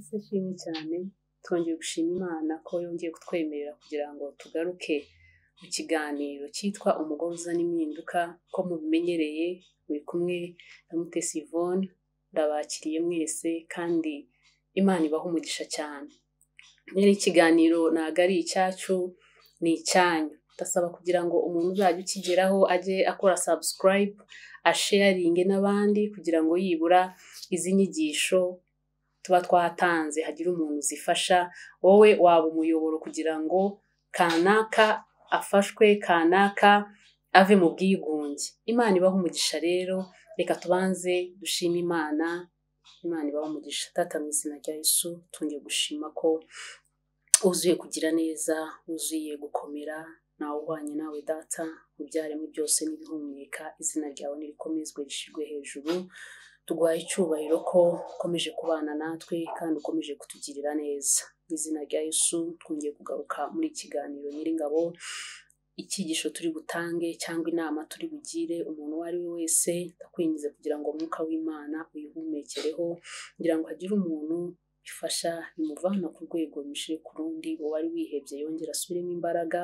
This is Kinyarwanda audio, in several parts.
ese shimwe cyane twongeye gushima imana ko yongeye kutwemerera kugira ngo tugaruke mu kiganiro cyitwa umugore uzana impinduka ko mubimenyereye muri kumwe na mutesi Yvonne ndabakiriye mwese kandi imana ibaha umugisha cyane nyine ikiganiro ntabwo ari icyacu ni icyanyu ndasaba kugira ngo umuntu uzajya ukigeraho ajye akora sabusikarayibu asheyaringe n'abandi kugira ngo yibura izi nyigisho tuba twatanze hagira umuntu uzifasha wowe waba umuyoboro kugira ngo kanaka afashwe kanaka ave mu bwigunge imana ibaho umugisha rero reka tubanze dushime imana imana ibaho umugisha tata mu izina rya yesu twongeye gushima ko wuzuye kugira neza wuzuye gukomera nawe uhwanye nawe data mu byaremwe byose n'ibihumeka izina ryawe ntirikomezwe rishyirwe hejuru tuguhaye icyubahiro ko ukomeje kubana natwe kandi ukomeje kutugirira neza izina rya Yesu twongeye kugaruka muri ikiganiro nyiringabo icyigisho turi butange cyangwa inama turi bugire umuntu uwo ari we wese ndakwinjiza kugira ngo umwuka w'imana uyihumukereho kugira ngo hagire umuntu bifasha bimuvana ku rwego rumishe ku rundi uwari wihebye yongera asubiremo imbaraga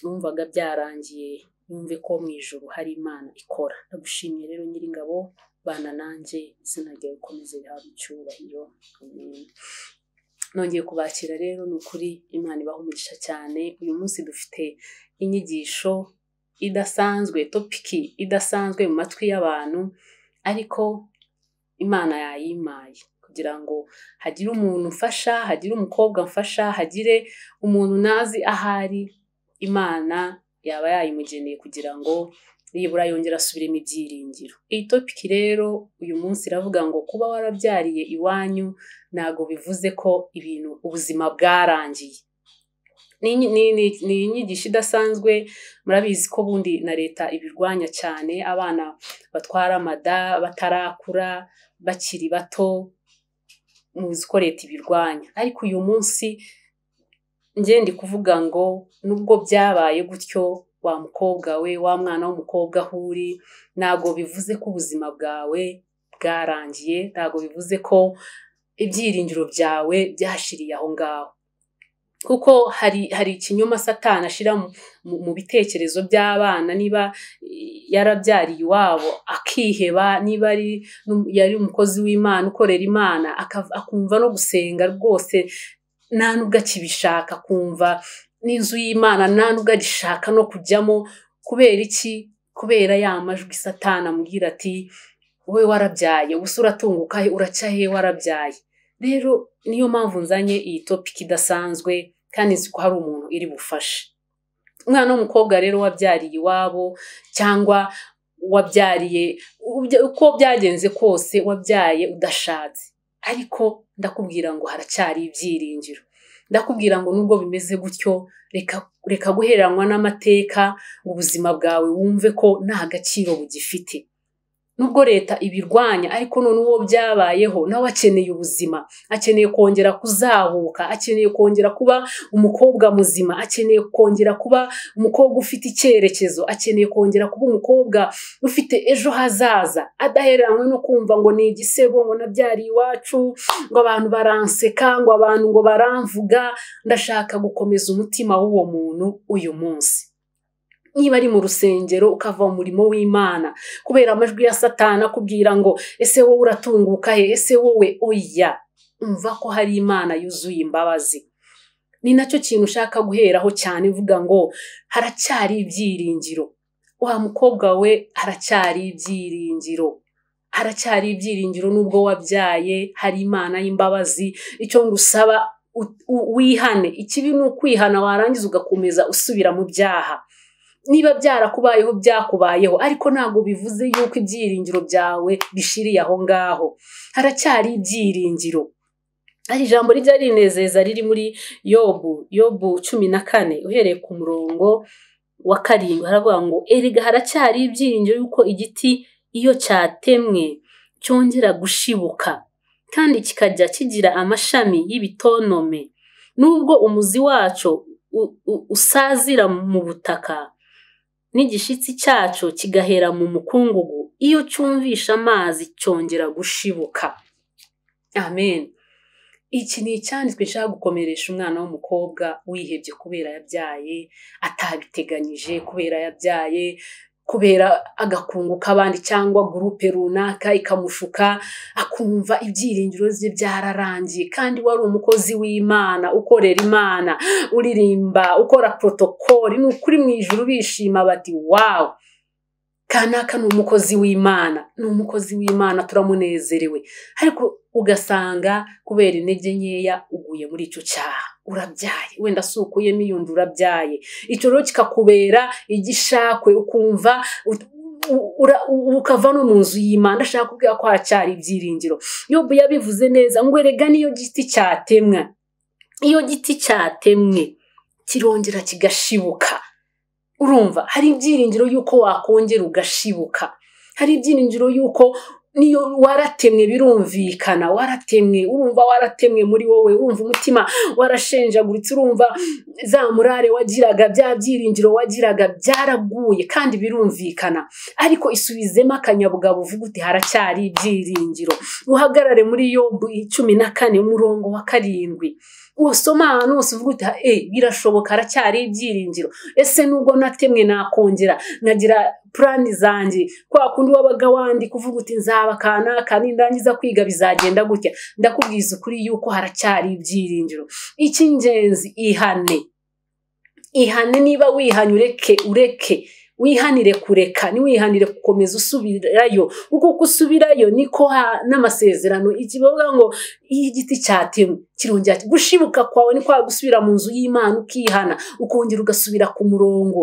numvaga byarangiye yumve ko mu ijoro hari imana ikora ndagushimiye rero nyiringabo bana nanjye sinagera ukomeze bihabwa icyubahiro nongeye kubakira rero ni ukuri imana ibaha umugisha cyane uyu munsi dufite inyigisho idasanzwe topiki idasanzwe mu matwi y'abantu ariko imana yayimaye kugira ngo hagire umuntu ufasha hagire umukobwa mfasha hagire umuntu nazi ahari imana yaba yayimugeneye kugira ngo nibura yongera asubiremo ibyiringiro iyi topiki rero uyu munsi iravuga ngo kuba warabyariye iwanyu ntabwo bivuze ko ibintu ubuzima bwarangiye ni inyigisho idasanzwe murabizi ko bundi na leta ibirwanya cyane abana batwara amada batarakura bakiri bato muzi ko leta ibirwanya ariko uyu munsi ngende kuvuga ngo nubwo byabaye gutyo wa mukobwa we wa mwana w'umukobwa aho uri ntabwo bivuze ko ubuzima bwawe bwarangiye ntabwo bivuze ko ibyiringiro byawe byashiriye aho ngaho kuko hari hari ikinyoma satana ashyira mu bitekerezo by'abana niba yarabyariye iwabo akiheba niba yari umukozi w'imana ukorera imana akumva no gusenga rwose nta nubwo akibishaka akumva n'inzu y'imana nta nubwo agishaka no kujyamo kubera iki kubera ya majwi satana amubwira ati wowe warabyaye gusa uratunguka uraca warabyaye rero niyo mpamvu nzanye iyi topiki idasanzwe kandi nzi ko hari umuntu iri bufashe umwana w'umukobwa rero wabyariye iwabo cyangwa wabyariye uko byagenze kose wabyaye udashatse ariko ndakubwira ngo haracyari ibyiringiro ndakubwira ngo nubwo bimeze gutyo reka guheranwa n'amateka ubuzima bwawe wumve ko nta gaciro bugifite nubwo leta ibirwanya ariko none uwo byabayeho nawe akeneye ubuzima akeneye kongera kuzahuka akeneye kongera kuba umukobwa muzima akeneye kongera kuba umukobwa ufite icyerekezo akeneye kongera kuba umukobwa ufite ejo hazaza adahereranywe no kumva ngo ni igisebo ngo nabyariye iwacu ngo abantu baranseka ngo abantu ngo baramvuga ndashaka gukomeza umutima w'uwo muntu uyu munsi niba ari mu rusengero ukava mu murimo w'imana kubera amajwi ya satana akubwira ngo ese wowe uratunguka he ese wowe oya umva ko hari imana yuzuye imbabazi ni nacyo kintu ushaka guheraho cyane uvuga ngo haracyari ibyiringiro wa mukobwa we haracyari ibyiringiro haracyari ibyiringiro n'ubwo wabyaye hari imana y'imbabazi icyo ngusaba wihane ikibi ni ukwihana warangiza ugakomeza usubira mu byaha niba byarakubayeho byakubayeho ariko ntabwo bivuze yuko ibyiringiro byawe bishiriye aho ngaho haracyari ibyiringiro hari ijambo rijya rinezeza riri muri yobu yobu cumi na kane uhereye ku murongo wa karindwi haravuga ngo erega haracyari ibyiringiro yuko igiti iyo cyatemwe cyongera gushibuka kandi kikajya kigira amashami y'ibitonome nubwo umuzi wacu usazira mu butaka n'igishyitsi cyacu kigahera mu mukungugu iyo cyumvisha amazi cyongera gushibuka amen iki ni icyanditswe gishaka gukomeresha umwana w'umukobwa wihebye kubera yabyaye atabiteganyije kubera yabyaye kubera agakungu k'abandi cyangwa gurupe runaka ikamushuka akumva ibyiringiro bye byararangiye kandi wari umukozi w'imana ukorera imana uririmba ukora porotokoli ni ukuri mu ijoro bishima bati wawu kanaka ni umukozi w'imana ni umukozi w'imana turamunezerewe ariko ugasanga kubera intege nkeya uguye muri icyo cyaha urabyaye wenda si ukuyemo iyundi urabyaye icyo rero kikakubera igishakwe ukumva ukava no mu nzu y'imana ashaka kubwira ko haracyari ibyiringiro yobu yabivuze neza ngo erega n'iyo giti cyatemwa iyo giti cyatemwe kirongera kigashibuka urumva hari ibyiringiro y'uko wakongera ugashibuka hari ibyiringiro y'uko niyo waratemwe birumvikana waratemwe urumva waratemwe muri wowe urumva umutima warashenjaguritse urumva za murare wagiraga bya byiringiro wagiraga byaraguye kandi birumvikana ariko isubizemo akanyabugabo uvuga uti haracyari ibyiringiro uhagarare muri yobu icumi na kane umurongo wa karindwi wasoma ahantu hose uvuga uti eh, birashoboka haracyari ibyiringiro ese nubwo natemwe nakongera nkagira purani zanjye kwa kundi wabaga wandi uvuga uti nzaba kanaka nindangiza kwiga bizagenda gutya ndakubwiza ukuri yuko haracyari ibyiringiro icy'ingenzi ihane ihane niba wihanye ureke ureke wihanire kureka ntiwihanire gukomeza usubirayo kuko usubirayo niko ha n'amasezerano ikivuga ngo iyo igiti cyatemwe kirongera gushibuka kwawe niko gusubira mu nzu y'imana ukihana ukongera ugasubira ku murongo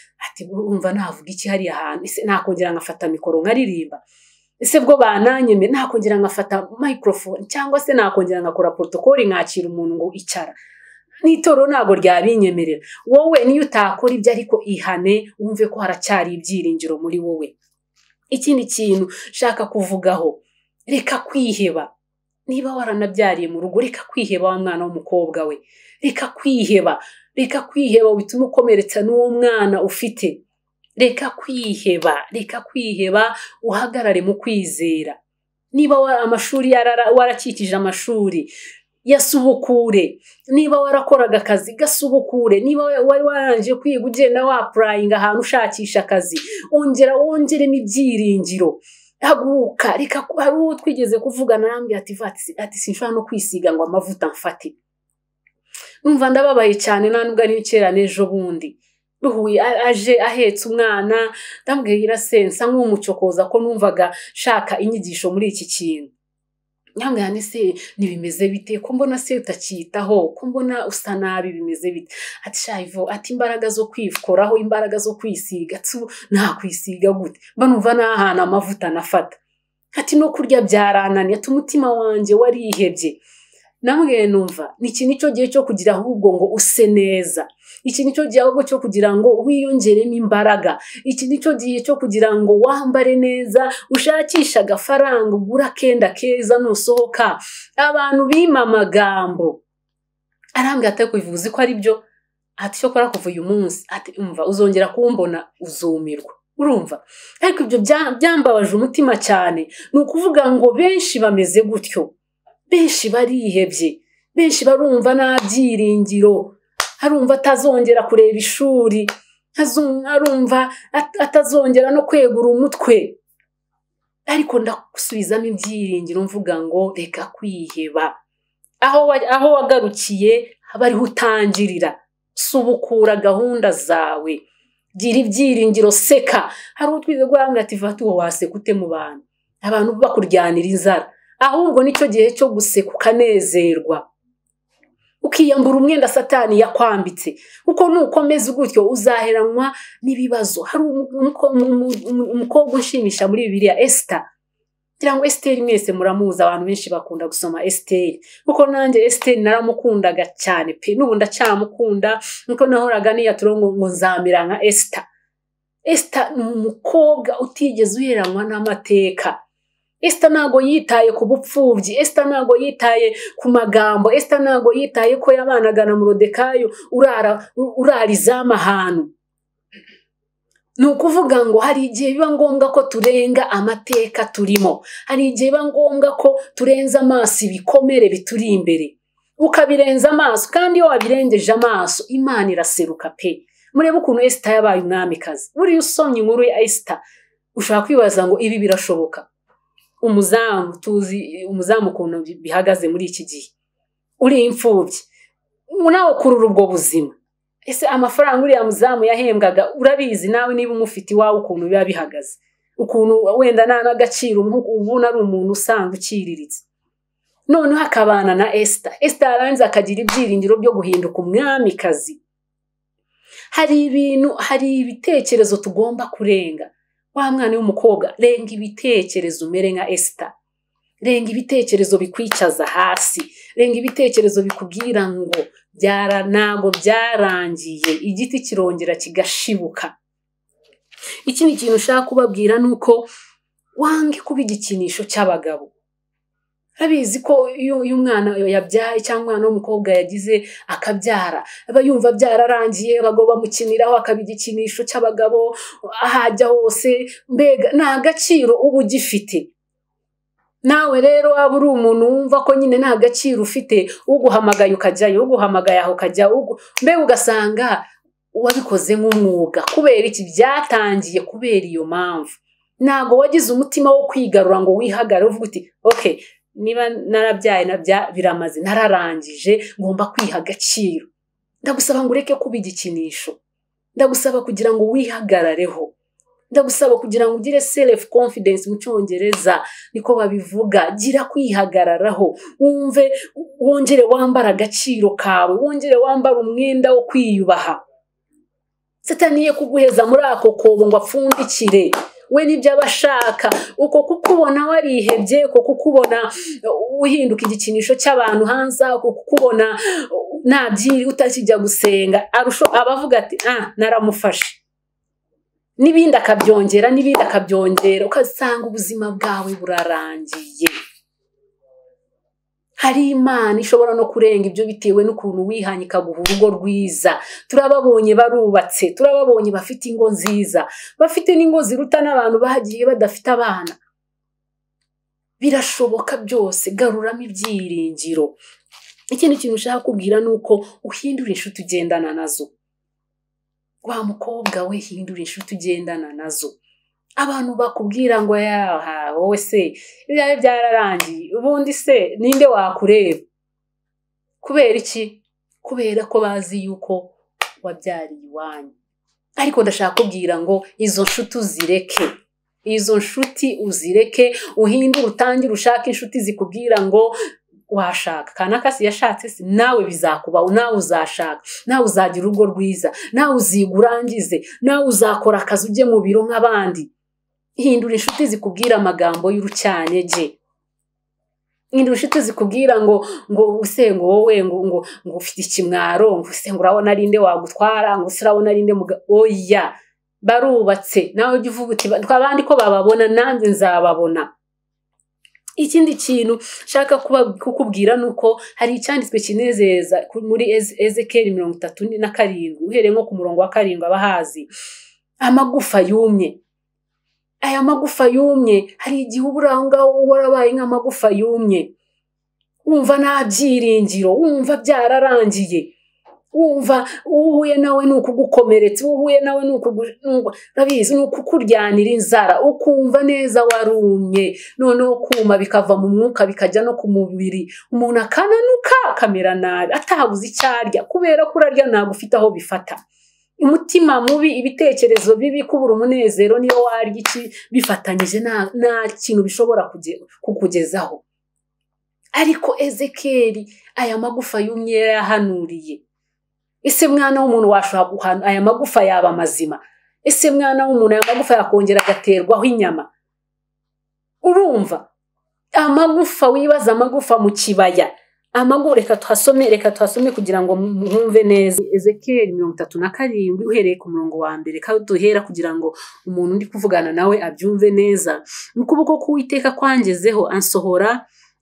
ati urumva navuga iki hariya hantu ese nakongera nkafata mikoro nkaririmba ese bwo bananyeme nakongera nkafata microphone cyangwa se nakongera nkakora protocole nkakira umuntu ngo icara n'itorero ntabwo ryabinyemerera wowe niyo utakora ibyo ariko ihane wumve ko haracyari ibyiringiro muri wowe ikindi kintu ushaka kuvugaho reka kwiheba niba waranabyariye mu rugo reka kwiheba wa mwana w'umukobwa we reka kwiheba reka kwiheba bituma ukomeretsa n'uwo mwana ufite reka kwiheba reka kwiheba uhagarare mu kwizera niba amashuri warakikije amashuri yasubukure niba warakoraga akazi gasubukure niba wari warangije kwiga ugenda wapurayinga ahantu ushakisha akazi wongera wongeremo ibyiringiro haguruka reka hari uwo twigeze kuvugana ati ati sinshobora no kwisiga ngo amavuta mfate numva ndababaye cyane nta nubwo ari kera n'ejo bundi ruhuye aje ahetse umwana ndambwira sensa nk'umucokoza ko numvaga shaka inyigisho muri iki kintu nyamwihane se ntibimeze bite ko mbona se utacyitaho ko mbona usa nabi bimeze bite ati shayivo ati imbaraga zo kwikoraho imbaraga zo kwisiga nakwisiga gute mba numva nta amavuta nafata ati no kurya byarananiye ati umutima wanjye warihebye namwe numva iki ni cyo gihe cyo kugira ahubwo ngo use neza iki nicyo cyo gihe ahubwo cyo kugira ngo wiyongeremo imbaraga iki nicyo gihe cyo kugira ngo wambare neza ushakishe agafaranga ugura akenda keza nusohoka abantu bima amagambo arambwira atari kubivuze ko ari byo ati cyo kora kuva uyu munsi ati umva uzongera kumbona uzumirwa urumva ariko ibyo byambabaje umutima cyane ni ukuvuga ngo benshi bameze gutyo benshi barihebye benshi barumva nta byiringiro harumva atazongera kureba ishuri arumva atazongera no kwegura umutwe ariko ndagusubizamo ibyiringiro mvuga ngo reka kwiheba aho wagarukiye haba ariho utangirira subukura gahunda zawe gira ibyiringiro seka hari utwize guhanga ati waseka ute mu bantu abantu bakuryanira inzara ahubwo nicyo gihe cyo guseka ukanezerwa ukiyambura umwenda satani yakwambitse uko nukomeza gutyo uzaheranwa n'ibibazo hari umukobwa ushimisha muri bibiriya esita kugira ngo esiteri mwese muramuzi abantu benshi bakunda gusoma esiteri kuko nanjye esiteri naramukundaga cyane pe n'ubu ndacyamukunda nuko nahoraga niyatura ngo nzamira nka esita esita ni umukobwa utigeze uheranwa n'amateka esita ntabwo yitaye ku bupfubyi esita ntabwo yitaye ku magambo esita ntabwo yitaye ko yabanagana mu murodekayo urara izamu ahantu ni ukuvuga ngo hari igihe biba ngombwa ko turenga amateka turimo hari igihe biba ngombwa ko turenza amaso ibikomere bituri imbere ukabirenza amaso kandi iyo wabirengeje amaso imana iraseruka pe murebe ukuntu esita yabaye umwamikazi buriya usomye inkuru ya esita ushobora kwibaza ngo ibi birashoboka umuzamu tuzi umuzamu ukuntu bihagaze muri iki gihe uri imfubyi nawe ukurura ubwo buzima ese amafaranga uriya muzamu yahembwaga urabizi nawe niba umufite iwawe ukuntu biba bihagaze ukuntu wenda nta n'agaciro ubu ari umuntu usanga uciriritse noneho akabana na esita esita yarangiza akagira ibyiringiro byo guhinduka umwamikazi hari ibintu hari ibitekerezo tugomba kurenga wa mwana w'umukobwa renga ibitekerezo umere nka esita renga ibitekerezo bikwicaza hasi renga ibitekerezo bikubwira ngo byara ntabwo byarangiye igiti kirongera kigashibuka iki ni ikintu ushaka kubabwira ni uko wange kuba igikinisho cy'abagabo abizi ko iyo umwana yabyaye cyangwa umwana w'umukobwa yagize akabyara aba yumva byararangiye abagabo bamukiniraho akaba igikinisho cy'abagabo ahajya hose mbega nta gaciro uba ugifite nawe rero waba uri umuntu wumva ko nyine nta gaciro ufite uguhamagaye ukajyayo uguhamagaye aho ukajya mbega ugasanga wabikoze nk'umwuga kubera iki byatangiye kubera iyo mpamvu ntabwo wagize umutima wo kwigarura ngo wihagarare uvuge uti oke niba narabyaye nabya biramaze nararangije ngomba kwiha agaciro ndagusaba ngo ureke kuba igikinisho ndagusaba kugira ngo wihagarareho ndagusaba kugira ngo ugire selefu confidence mu cyongereza niko babivuga gira kwihagararaho wumve wongere wambara agaciro kawe wongere wambara umwenda wo kwiyubaha sataniye kuguheza muri ako kobo ngo apfundikire we n'ibyo aba ashaka uko kukubona warihebye uko kukubona uhinduka igikinisho cy'abantu hanze uko kukubona nta utakijya gusenga abavuga ati ah naramufashe n'ibindi akabyongera n'ibindi akabyongera ukasanga ubuzima bwawe burarangiye hari imana ishobora no kurenga ibyo bitewe n'ukuntu wihanye ikaguha urugo rwiza turababonye barubatse turababonye bafite ingo nziza bafite n'ingo ziruta n'abantu bagiye badafite abana birashoboka byose garuramo ibyiringiro ikindi kintu ushaka kubwira ni uko uhindura inshuti ugendana nazo wa mukobwa we hindura inshuti ugendana nazo abantu bakubwira ngo yaha wowe se ibyawe byararangiye ubundi se ninde wakureba kubera iki kubera ko bazi yuko wabyariye iwanyu ariko ndashaka kubwira ngo izo nshuti uzireke izo nshuti uzireke uhindure utangire ushake inshuti zikubwira ngo washaka kanaka si yashatse si nawe bizakuba nawe uzashaka nawe uzagira urugo rwiza nawe uziga urangize nawe uzakora akazi ujye mu biro nk'abandi hindura inshuti zikubwira amagambo y'urucyanyege hindura inshuti zikubwira ngo ngo use ngo wowe ngo ngo ngo ufite ikimwaro ngo use ngo urabona ari nde wagutwara ngo use urabona ari nde oya barubatse nawe ujya uvuga uti abandi ko bababona nanjye nzababona ikindi kintu nshaka kukubwira ni uko hari icyanditswe kinezeza muri ezekeri mirongo itatu na karindwi uhereye nko ku murongo wa karindwi abahazi amagufa yumye aya magufa yumye hari igihe uba uri aho ngaho warabaye nk'amagufa yumye wumva nta byiringiro wumva byararangiye wumva uhuye nawe ni ukugukomeretsa uhuye nawe ni urabizi ni ukukuryanira inzara ukumva neza warumye noneho kuma bikava mu mwuka bikajya no ku mubiri umuntu akananuka akamera nabi atabuze icyo arya kubera ko urarya ntabwo ufite aho bifata umutima mubi ibitekerezo bibi kubura umunezero niyo warya iki bifatanyije nta kintu bishobora kukugezaho ariko ezekeri aya magufa yumye yahanuriye ese mwana w'umuntu washobora guhana aya magufa yaba mazima ese mwana w'umuntu aya magufa yakongera agaterwaho inyama urumva amagufa wibaza amagufa mu kibaya amagu reka tuhasome reka tuhasome kugira ngo mwumve neza ezekeri mirongo itatu na karindwi uhereye ku murongo wa mbere ko duhera kugira ngo umuntu uri kuvugana nawe abyumve neza ni ukuboko k'uwiteka kwangezeho ansohora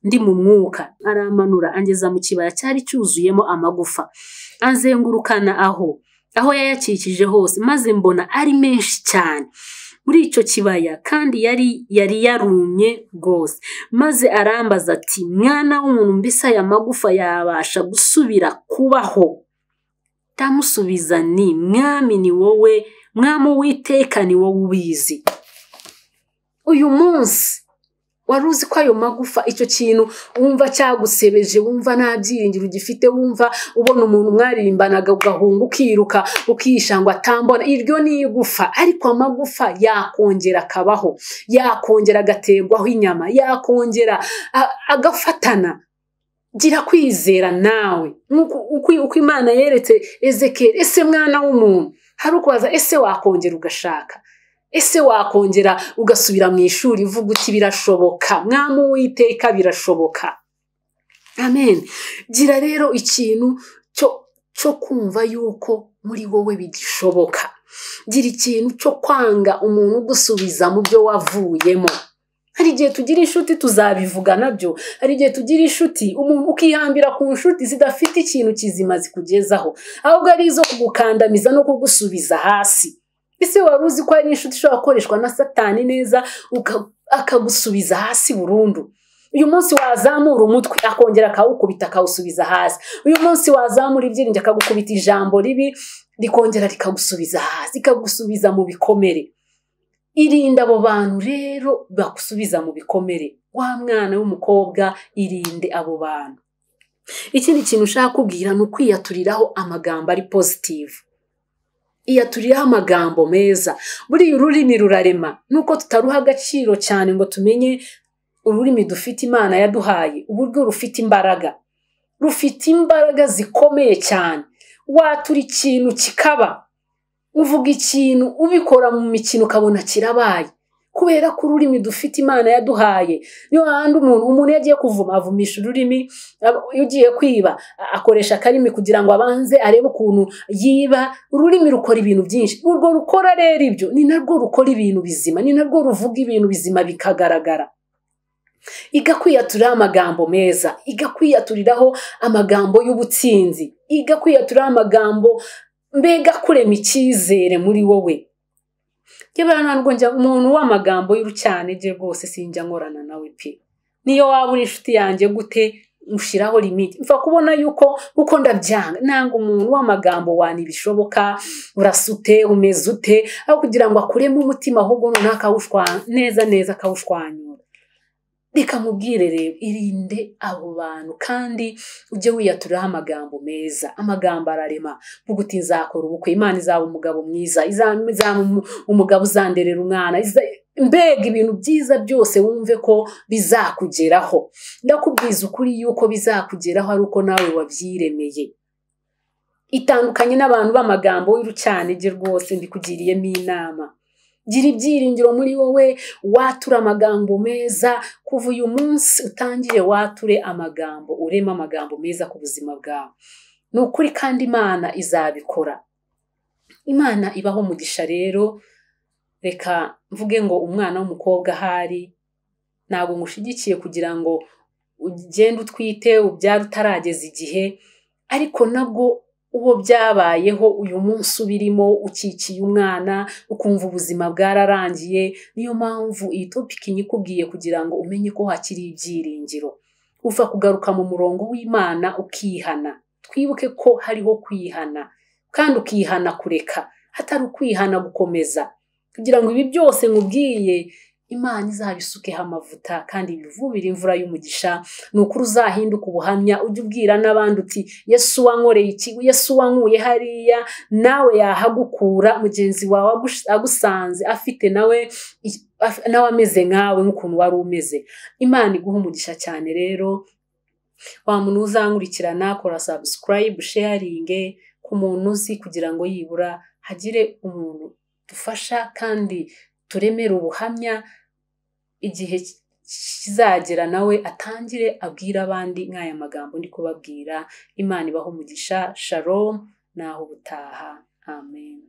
ndi mu mwuka aramanura angeza mu kibaya cyari cyuzuyemo amagufa azengurukana aho aho yayakikije hose maze mbona ari menshi cyane muri icyo kibaya kandi yari yari yarumye rwose maze arambaza ati mwana w'umuntu mbese aya magufa yabasha gusubira kubaho ndamusubiza ni mwami ni wowe mwami uwiteka ni wowe ubizi uyu munsi wari uzi ko ayo magufa icyo kintu wumva cyagusebeje wumva nta byiringiro ugifite wumva ubona umuntu mwarimbanaga ugahunga ukiruka ukishangwa atambona iryo ni igufa ariko amagufa yakongera akabaho yakongera agaterwaho inyama yakongera agafatana gira kwizera nawe uko imana yeretse ezekere ese mwana w'umuntu hari ukubaza ese wakongera ugashaka ese wakongera ugasubira mu ishuri uvuga uti birashoboka mwami uwiteka birashoboka amen gira rero ikintu cyo kumva yuko muri wowe bigishoboka gira ikintu cyo kwanga umuntu ugusubiza mu byo wavuyemo hari igihe tugira inshuti tuzabivuga nabyo hari igihe tugira inshuti umuntu ukihambira ku nshuti zidafite ikintu kizima zikugezaho ahubwo ari izo kugukandamiza no kugusubiza hasi ese wari uzi ko hari inshuti ishobora gukoreshwa na satani neza akagusubiza hasi burundu uyu munsi wazamura umutwe akongera akawukubita akawusubiza hasi uyu munsi wazamura ibyirinda akagukubita ijambo ribi rikongera rikagusubiza hasi rikagusubiza mu bikomere irinde abo bantu rero bagusubiza mu bikomere wa mwana w'umukobwa irinde abo bantu ikindi kintu ushaka kubwira ni ukwiyaturiraho amagambo ari pozitivu iyaturiraho amagambo meza buriya ururimi rurarema nuko tutaruha agaciro cyane ngo tumenye ururimi dufite imana yaduhaye uburyo rufite imbaraga rufite imbaraga zikomeye cyane watura ikintu kikaba uvuga ikintu ubikora mu mikino ukabona kirabaye kubera ko ururimi dufite imana yaduhaye niyo hahandi umuntu umuntu yagiye kuvuma avumisha ururimi ugiye kwiba akoresha akarimi kugira ngo abanze arebe ukuntu yiba ururimi rukora ibintu byinshi urwo rukora rero ibyo ni narwo rukora ibintu bizima ni narwo ruvuga ibintu bizima bikagaragara igakwiyaturiraho amagambo meza igakwiyaturiraho amagambo y'ubutsinzi igakwiyaturiraho amagambo mbega kurema icyizere muri wowe yewe ntabwo njya umuntu w'amagambo y'urucyanege rwose sinjya nkorana nawe pe niyo waba uri inshuti yanjye gute mushyiraho limiti Mva kubona yuko uko ndabyanga ntabwo umuntu w'amagambo wani bishoboka urasute umeze ute aho kugira ngo akuremo umutima ahubwo noneho akawushwa neza neza akawushwanya reka nkubwire irinde abo bantu kandi ujye wiyaturiraho amagambo meza amagambo ararema uti nzakora ubukwe imana izaba umugabo mwiza izaba umugabo uzanderera umwana mbega ibintu byiza byose wumve ko bizakugeraho ndakubwiza ukuri yuko bizakugeraho ari uko nawe wabyiremeye itandukanye n'abantu b'amagambo wirucyanege rwose ndikugiriyemo inama gira ibyiringiro muri wowe watura amagambo meza kuva uyu munsi utangiye wature amagambo urema amagambo meza ku buzima bwawe ni ukuri kandi imana izabikora imana ibaho umugisha rero reka mvuge ngo umwana w'umukobwa ahari ntabwo ngushyigikiye kugira ngo ugende utwite ubyara utarageza igihe ariko nabwo uwo byabayeho uyu munsi ubirimo ukikiye umwana ukumva ubuzima bwararangiye niyo mpamvu iyi topiki nyikubwiye kugira ngo umenye ko hakiri ibyiringiro upfa kugaruka mu murongo w'imana ukihana twibuke ko hariho kwihana kandi ukihana kureka hatari ukwihana gukomeza kugira ngo ibi byose nkubwiye imana izabisukeho amavuta kandi ibivubire imvura y'umugisha ni ukuri uzahinduka ubuhamya ujye ubwira n'abandi uti yesu wankoreye iki yesu wankuye hariya nawe yahagukura mugenzi wawe agusanze afite nawe nawe ameze nkawe nk'ukuntu wari umeze imana iguha umugisha cyane rero wa muntu uzankurikirana kora sabusikarayibu sheyaringe ku muntu uzi kugira ngo yibura hagire umuntu dufasha kandi turemere ubuhamya igihe kizagera nawe atangire abwira abandi nk'aya magambo ndi kubabwira imana ibaho umugisha shalom naho ubutaha amen